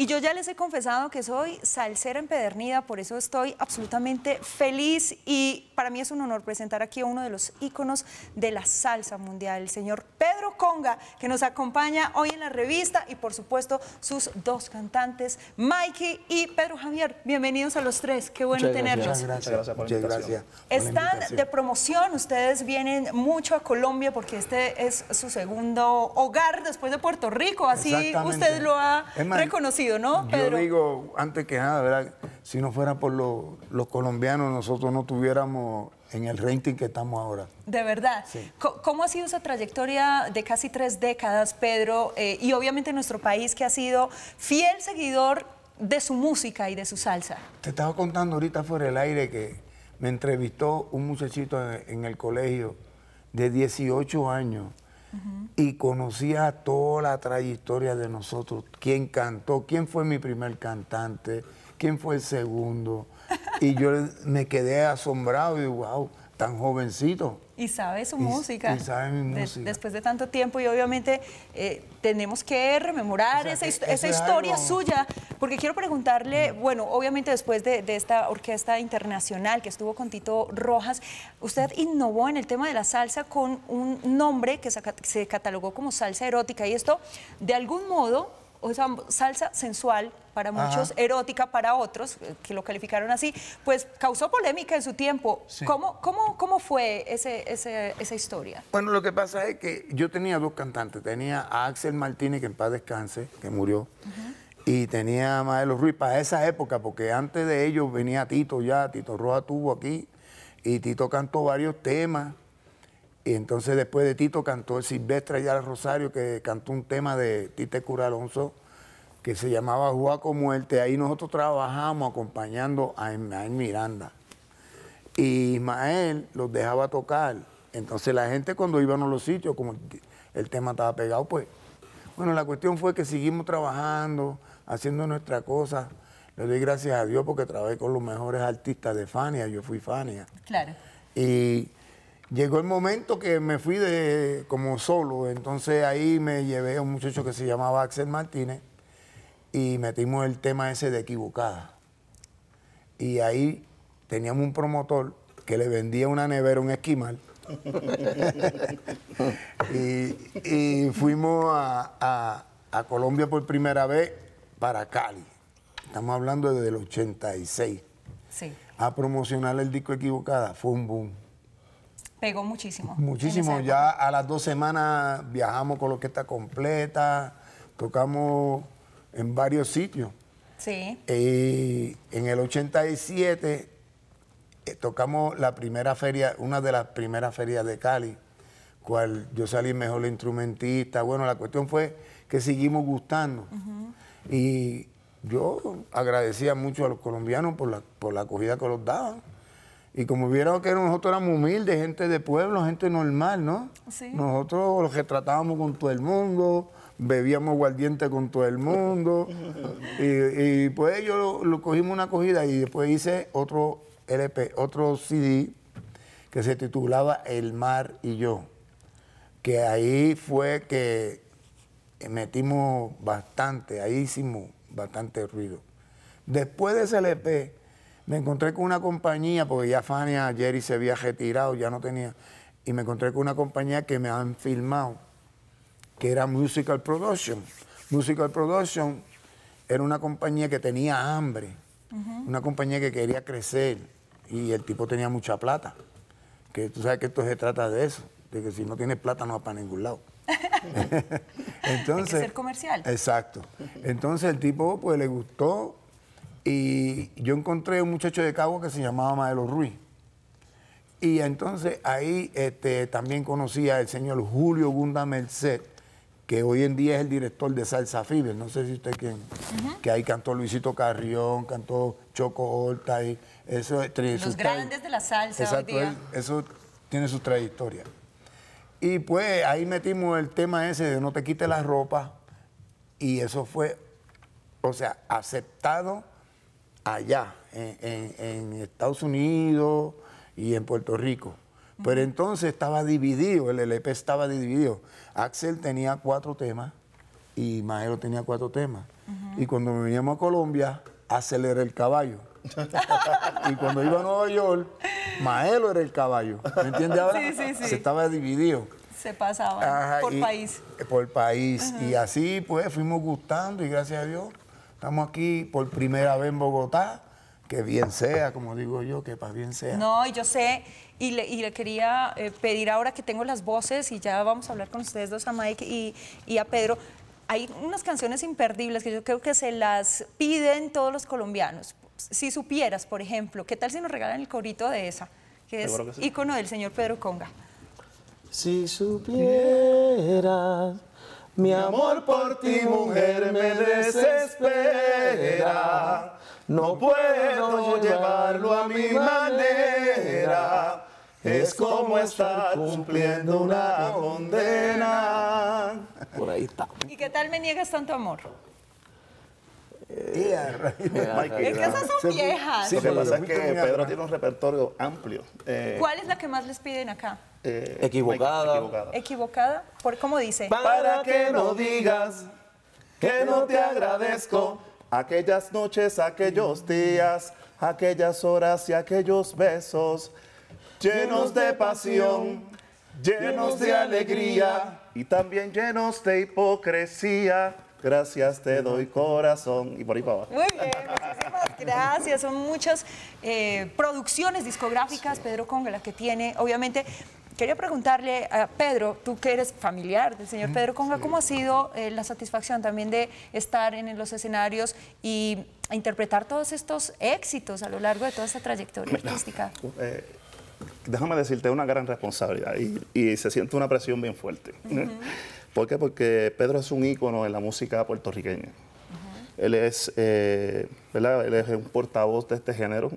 Y yo ya les he confesado que soy salsera empedernida, por eso estoy absolutamente feliz y para mí es un honor presentar aquí a uno de los íconos de la salsa mundial, el señor Pedro Conga, que nos acompaña hoy en la revista y por supuesto sus dos cantantes, Mikey y Pedro Javier. Bienvenidos a los tres, qué bueno tenerlos. Muchas gracias Están de promoción, ustedes vienen mucho a Colombia porque este es su segundo hogar después de Puerto Rico, así usted lo ha reconocido. ¿no, Yo digo, antes que nada, si no fuera por los colombianos, nosotros no tuviéramos en el ranking que estamos ahora. De verdad. ¿Cómo ha sido esa trayectoria de casi tres décadas, Pedro? Eh, y obviamente nuestro país que ha sido fiel seguidor de su música y de su salsa. Te estaba contando ahorita fuera del aire que me entrevistó un muchachito en el colegio de 18 años y conocía toda la trayectoria de nosotros, quién cantó, quién fue mi primer cantante, quién fue el segundo. y yo me quedé asombrado y wow, tan jovencito. Y sabe su música. Y sabe música. después de tanto tiempo y obviamente eh, tenemos que rememorar esa, e- historia suya, porque quiero preguntarle, bueno, obviamente después de, esta orquesta internacional que estuvo con Tito Rojas, usted innovó en el tema de la salsa con un nombre que se catalogó como salsa erótica y esto de algún modo o sea, salsa sensual para muchos, erótica para otros, eh, que lo calificaron así, pues causó polémica en su tiempo. ¿Cómo, cómo, fue ese, esa historia? Bueno, lo que pasa es que yo tenía dos cantantes. Tenía a Axel Martínez, que en paz descanse, que murió. Y tenía a Maelo Ruiz para esa época, porque antes de ellos venía Tito ya, Tito Roja tuvo aquí, y Tito cantó varios temas. Y entonces después de Tito cantó el Silvestre al Rosario, que cantó un tema de Tite Cura Alonso, que se llamaba Juaco Muerte. Ahí nosotros trabajamos acompañando a Ismael Miranda. Y Ismael los dejaba tocar. Entonces la gente cuando iban a los sitios, como el tema estaba pegado, pues... Bueno, la cuestión fue que seguimos trabajando, haciendo nuestra cosa. Le doy gracias a Dios porque trabajé con los mejores artistas de Fania, yo fui Fania. Claro. Y llegó el momento que me fui de, como solo, entonces ahí me llevé a un muchacho que se llamaba Axel Martínez y metimos el tema ese de equivocada. Y ahí teníamos un promotor que le vendía una nevera, un esquimal. y, fuimos a, Colombia por primera vez para Cali. Estamos hablando desde el 86. A promocionar el disco Equivocada. Fue un boom. Pegó muchísimo. Muchísimo. Ya a las dos semanas viajamos con que orquesta completa, tocamos en varios sitios. Sí. Y en el 87 eh, tocamos la primera feria, una de las primeras ferias de Cali, cual yo salí mejor instrumentista. Bueno, la cuestión fue que seguimos gustando. Y yo agradecía mucho a los colombianos por la, por la acogida que los daban y como vieron que nosotros éramos humildes, gente de pueblo, gente normal, ¿no? Nosotros los que tratábamos con todo el mundo, bebíamos guardiente con todo el mundo. y, pues yo lo, cogimos una cogida y después hice otro LP, otro CD que se titulaba El mar y yo. Que ahí fue que metimos bastante, ahí hicimos bastante ruido. Después de ese LP, me encontré con una compañía, porque ya Fania Jerry se había retirado, ya no tenía, y me encontré con una compañía que me han filmado, que era Musical Production. Musical Production era una compañía que tenía hambre, una compañía que quería crecer, y el tipo tenía mucha plata. Que tú sabes que esto se trata de eso, de que si no tienes plata no vas para ningún lado. Entonces, Hay ser comercial. Exacto. Entonces el tipo pues le gustó y yo encontré un muchacho de Cabo que se llamaba Maelo Ruiz. Y entonces ahí este, también conocí al señor Julio Gunda Merced, que hoy en día es el director de Salsa Fibre, no sé si usted quién, que ahí cantó Luisito Carrión, cantó Choco Horta, y eso eh, Los grandes de la salsa eso tiene su trayectoria. Y pues ahí metimos el tema ese de no te quite la ropa, y eso fue, o sea, aceptado allá, en, Estados Unidos y en Puerto Rico. Pero entonces estaba dividido, el LP estaba dividido. Axel tenía cuatro temas y Maelo tenía cuatro temas. Y cuando veníamos a Colombia, Axel era el caballo. y cuando iba a Nueva York, Maelo era el caballo. ¿Me entiendes ahora? Sí, sí, sí. Se estaba dividido. Se pasaba por país. Por país. Y así pues fuimos gustando y gracias a Dios Estamos aquí por primera vez en Bogotá. Que bien sea, como digo yo, que para bien sea. No, yo sé, y le, quería eh, pedir ahora que tengo las voces y ya vamos a hablar con ustedes dos, a Mike y, a Pedro, hay unas canciones imperdibles que yo creo que se las piden todos los colombianos. Si supieras, por ejemplo, ¿qué tal si nos regalan el corito de esa? Que es ícono del señor Pedro Conga. Si supieras mi amor por ti, mujer, me desespera. No puedo llevarlo a mi manera. Es como estar cumpliendo una condena. Por ahí está. ¿Y qué tal me niegas tanto amor? Eh, es que esas son viejas. Sí, lo que pasa es que Pedro tiene un repertorio amplio. Eh. ¿Cuál es la que más les piden acá? Eh, equivocada. equivocada. ¿Por cómo dice? Para que no digas que no te agradezco aquellas noches, aquellos días, aquellas horas y aquellos besos llenos de pasión, llenos de alegría y también llenos de hipocresía. Gracias te doy corazón y por ahí para Muy bien, muchísimas gracias. Son muchas eh, producciones discográficas, Pedro Conga, la que tiene, obviamente. Quería preguntarle a Pedro, tú que eres familiar del señor mm, Pedro Conga, ¿cómo ha sido eh, la satisfacción también de estar en los escenarios y interpretar todos estos éxitos a lo largo de toda esta trayectoria artística? Eh, déjame decirte, una gran responsabilidad y, se siente una presión bien fuerte. ¿Eh? ¿Por qué? Porque Pedro es un ícono en la música puertorriqueña. Él es, ¿verdad? Él es un portavoz de este género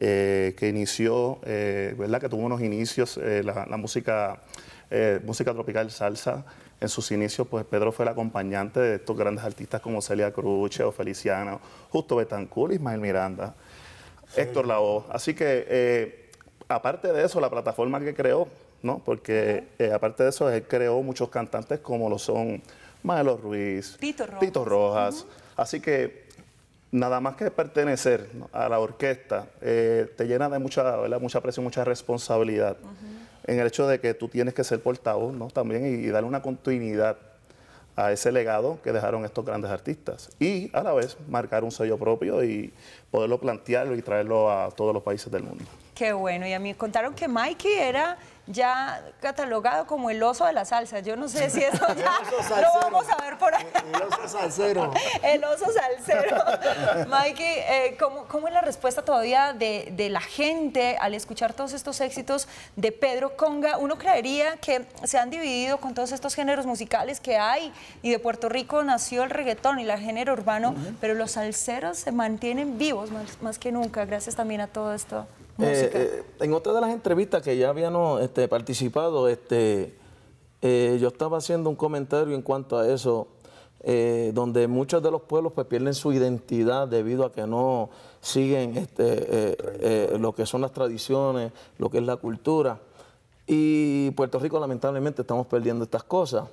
eh, que inició, eh, ¿verdad? Que tuvo unos inicios, eh, la, música, música tropical salsa. En sus inicios, pues Pedro fue el acompañante de estos grandes artistas como Celia Cruz, o Feliciano, Justo Betancourt, Ismael Miranda, Héctor Lavoe. Así que, aparte de eso, la plataforma que creó, ¿no? Porque aparte de eso, él creó muchos cantantes como lo son Maelo Ruiz, Tito Rojas. Así que nada más que pertenecer a la orquesta eh, te llena de mucha, ¿verdad? mucha presión, mucha responsabilidad. En el hecho de que tú tienes que ser portavoz ¿no? también y, darle una continuidad a ese legado que dejaron estos grandes artistas. Y a la vez marcar un sello propio y poderlo plantearlo y traerlo a todos los países del mundo. Qué bueno. Y a mí contaron que Mikey era ya catalogado como el oso de la salsa. Yo no sé si eso ya lo vamos a ver por ahí. El oso salsero. El oso salsero. Mikey, eh, ¿cómo, es la respuesta todavía de, la gente al escuchar todos estos éxitos de Pedro Conga? Uno creería que se han dividido con todos estos géneros musicales que hay y de Puerto Rico nació el reggaetón y el género urbano, pero los salseros se mantienen vivos más que nunca gracias también a todo esto. Eh, eh, en otra de las entrevistas que ya habíamos este, participado, este, eh, yo estaba haciendo un comentario en cuanto a eso, donde muchos de los pueblos pues, pierden su identidad debido a que no siguen este, lo que son las tradiciones, lo que es la cultura. Y Puerto Rico lamentablemente estamos perdiendo estas cosas.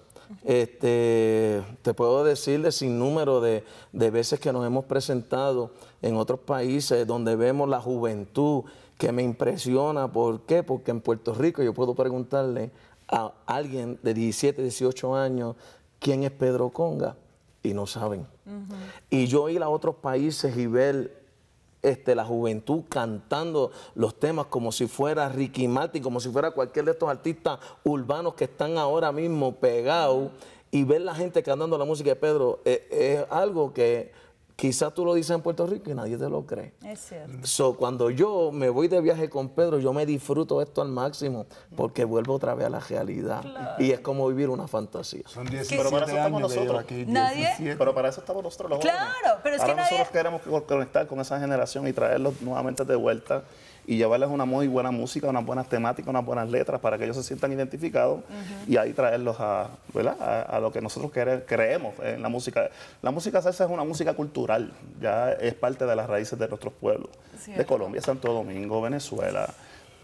Este, te puedo decir de sin número de, veces que nos hemos presentado en otros países donde vemos la juventud que me impresiona. ¿Por qué? Porque en Puerto Rico yo puedo preguntarle a alguien de 17, 18 años quién es Pedro Conga y no saben. Y yo ir a otros países y ver este, la juventud cantando los temas como si fuera Ricky Martin, como si fuera cualquier de estos artistas urbanos que están ahora mismo pegados y ver la gente cantando la música de Pedro eh, es algo que Quizás tú lo dices en Puerto Rico y nadie te lo cree. Es cierto. So, cuando yo me voy de viaje con Pedro, yo me disfruto esto al máximo porque vuelvo otra vez a la realidad. Y es como vivir una fantasía. Son 17 pero para eso estamos nosotros. Aquí, ¿Nadie? Pero para eso estamos nosotros los Claro, pero es Ahora que nosotros queremos conectar con esa generación y traerlos nuevamente de vuelta y llevarles una muy buena música, unas buenas temáticas, unas buenas letras para que ellos se sientan identificados y ahí traerlos a, a, lo que nosotros creemos en la música. La música salsa es una música cultural, ya es parte de las raíces de nuestros pueblos, de Colombia, Santo Domingo, Venezuela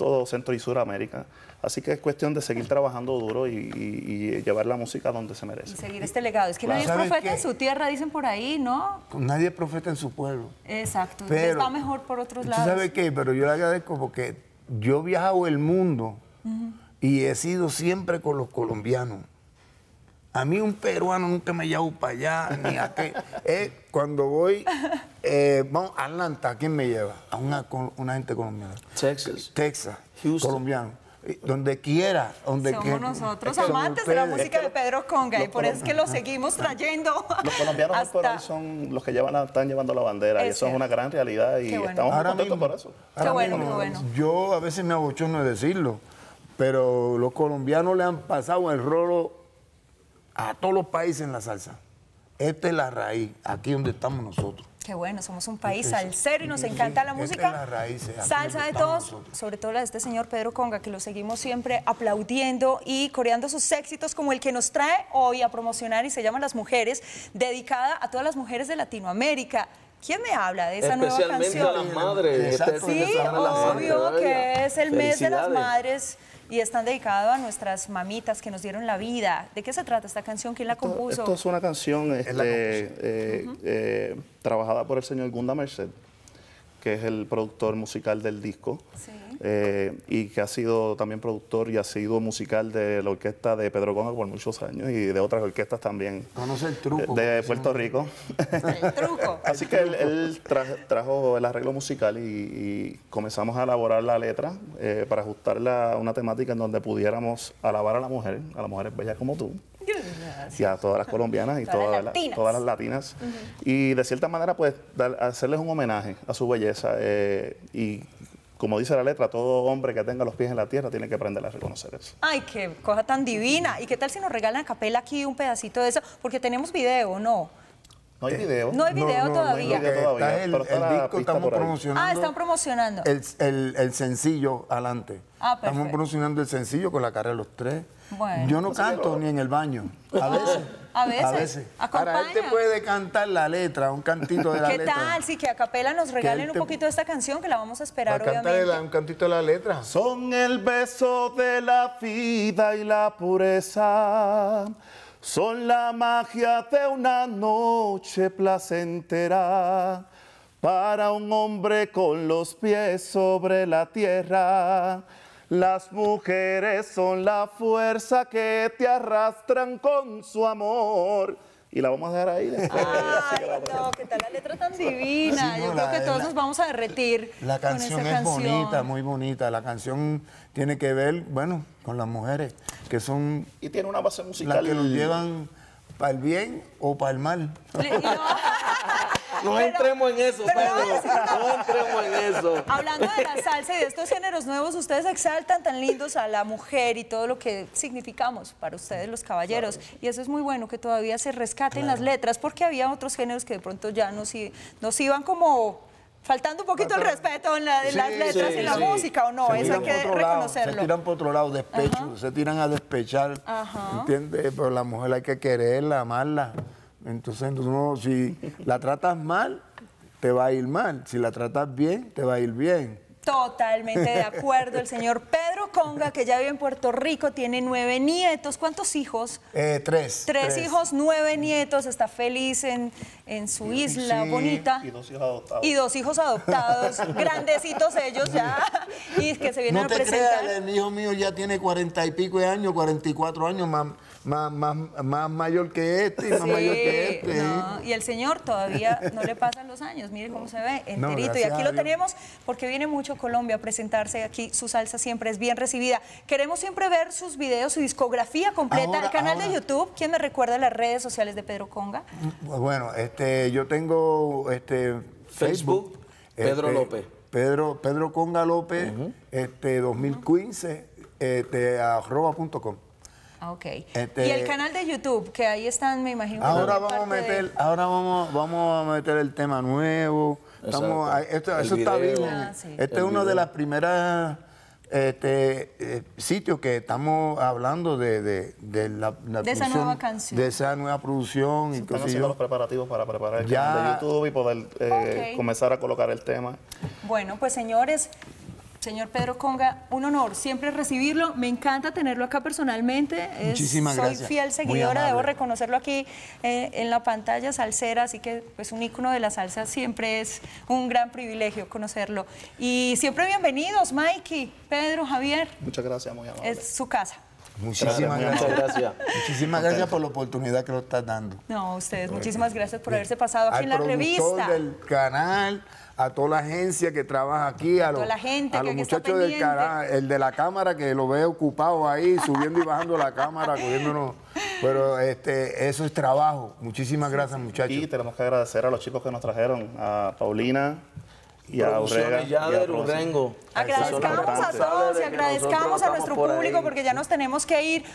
todo Centro y Suramérica. Así que es cuestión de seguir trabajando duro y, llevar la música donde se merece. Y seguir este legado. Es que nadie es profeta en su tierra, dicen por ahí, ¿no? Nadie es profeta en su pueblo. Exacto. Pero, va mejor por otros lados. sabe qué? Pero yo le agradezco porque yo he viajado el mundo y he sido siempre con los colombianos. A mí un peruano nunca me llevó para allá, ni a qué. Eh, cuando voy, eh, vamos, a Atlanta, ¿a quién me lleva? A una, una gente colombiana. Texas. Texas, Houston. colombiano donde quiera, donde quiera. Somos nosotros amantes de la música de Pedro Conga y por eso es que lo seguimos trayendo. Los colombianos por son los que llevan, están llevando la bandera y eso es una gran realidad y estamos ahora contentos por eso. Qué bueno, qué bueno. Yo a veces me abochono de decirlo, pero los colombianos le han pasado el rolo a todos los países en la salsa. Esta es la raíz, aquí donde estamos nosotros. Qué bueno, somos un país al salsero y nos encanta la música. la raíz, salsa de todos, sobre todo la de este señor Pedro Conga, que lo seguimos siempre aplaudiendo y coreando sus éxitos, como el que nos trae hoy a promocionar y se llama Las Mujeres, dedicada a todas las mujeres de Latinoamérica. ¿Quién me habla de esa nueva canción? Especialmente a las madres. Sí, obvio que es el mes de las madres y están dedicados a nuestras mamitas que nos dieron la vida. ¿De qué se trata esta canción? ¿Quién la compuso? Esto, es una canción, este, eh, eh, trabajada por el señor Gunda Merced que es el productor musical del disco eh, y que ha sido también productor y ha sido musical de la orquesta de Pedro Gómez por muchos años y de otras orquestas también. Conoce ah, el truco. Eh, de, Puerto Rico. Así que él, trajo, el arreglo musical y, comenzamos a elaborar la letra eh, para ajustarla a una temática en donde pudiéramos alabar a la mujer, a las mujeres bellas como tú y todas las colombianas y todas, las, latinas. Todas las latinas. Y de cierta manera, pues, hacerles un homenaje a su belleza eh, y como dice la letra, todo hombre que tenga los pies en la tierra tiene que aprender a reconocer eso. Ay, qué cosa tan divina. ¿Y qué tal si nos regalan a capela aquí un pedacito de eso? Porque tenemos video, ¿no? No hay video. No hay video todavía. el, disco estamos promocionando. Ah, están promocionando. El, sencillo adelante. Ah, estamos promocionando el sencillo con la cara de los tres. Bueno. Yo no pues canto ni en el baño. A veces. A veces. A veces. él te puede cantar la letra, un cantito de la letra. ¿Qué tal? si que a capela nos regalen un poquito de esta canción que la vamos a esperar, obviamente. Cantar un cantito de la letra. Son el beso de la vida y la pureza son la magia de una noche placentera para un hombre con los pies sobre la tierra. Las mujeres son la fuerza que te arrastran con su amor y la vamos a dejar ahí Ay, no, qué tal la letra tan divina. Yo creo que todos nos vamos a derretir. La canción es bonita, muy bonita. La canción tiene que ver, bueno, con las mujeres, que son. Y tiene una base musical. Las que nos llevan para el bien o para el mal. No entremos en eso, no, entremos en eso. Hablando de la salsa y de estos géneros nuevos, ustedes exaltan tan lindos a la mujer y todo lo que significamos para ustedes los caballeros. Y eso es muy bueno, que todavía se rescaten las letras, porque había otros géneros que de pronto ya nos, nos iban como faltando un poquito el respeto en, las letras, y la música, ¿o no? Eso hay que reconocerlo. se tiran por otro lado, despecho, se tiran a despechar, ¿entiendes? Pero la mujer hay que quererla, amarla. Entonces, si la tratas mal, te va a ir mal. Si la tratas bien, te va a ir bien. Totalmente de acuerdo. El señor Pedro Conga, que ya vive en Puerto Rico, tiene nueve nietos. ¿Cuántos hijos? Eh, tres, tres, hijos, nueve nietos. Está feliz en, su isla bonita. Y dos hijos adoptados. Y dos hijos adoptados. grandecitos ellos ya. Y que se vienen no a presentar. el hijo mío ya tiene cuarenta y pico de años, cuarenta y cuatro años, mamá más, más, mayor que este y más mayor que este. ¿eh? Y el señor todavía no le pasan los años, mire cómo se ve, enterito. y aquí lo tenemos porque viene mucho Colombia a presentarse aquí, su salsa siempre es bien recibida. Queremos siempre ver sus videos, su discografía completa, el canal de YouTube, ¿quién me recuerda las redes sociales de Pedro Conga? Bueno, este, yo tengo este, Facebook, Pedro este, López. Pedro, Pedro Conga López, este, 2015, este, arroba.com. Ah, ok. Este, y el canal de YouTube, que ahí están, me imagino. Ahora vamos a meter, ahora vamos, vamos a meter el tema nuevo. esto, está vivo. Ah, este es uno de las primeras este, eh, sitios que estamos hablando de, la, de esa nueva canción. De esa nueva producción. y están haciendo los preparativos para preparar el canal de YouTube y poder eh, comenzar a colocar el tema. Bueno, pues señores, Señor Pedro Conga, un honor siempre recibirlo. Me encanta tenerlo acá personalmente. soy fiel seguidora, debo reconocerlo aquí eh, en la pantalla salsera, así que pues un ícono de la salsa siempre es un gran privilegio conocerlo. Y siempre bienvenidos, Mikey, Pedro, Javier. Muchas gracias, muy amable. Es su casa. Muchísimas gracias. Muchísimas gracias por la oportunidad que nos estás dando. No, ustedes, muchísimas gracias por haberse pasado aquí en la revista. el canal, a toda la agencia que trabaja aquí, a, los, la gente a los muchachos del canal, el de la cámara que lo ve ocupado ahí, subiendo y bajando la cámara, cogiéndonos. Pero este, eso es trabajo. Muchísimas gracias, muchachos. Y tenemos que agradecer a los chicos que nos trajeron, a Paulina, y a Y Agradezcamos a todos y agradezcamos a nuestro público porque ya nos tenemos que ir.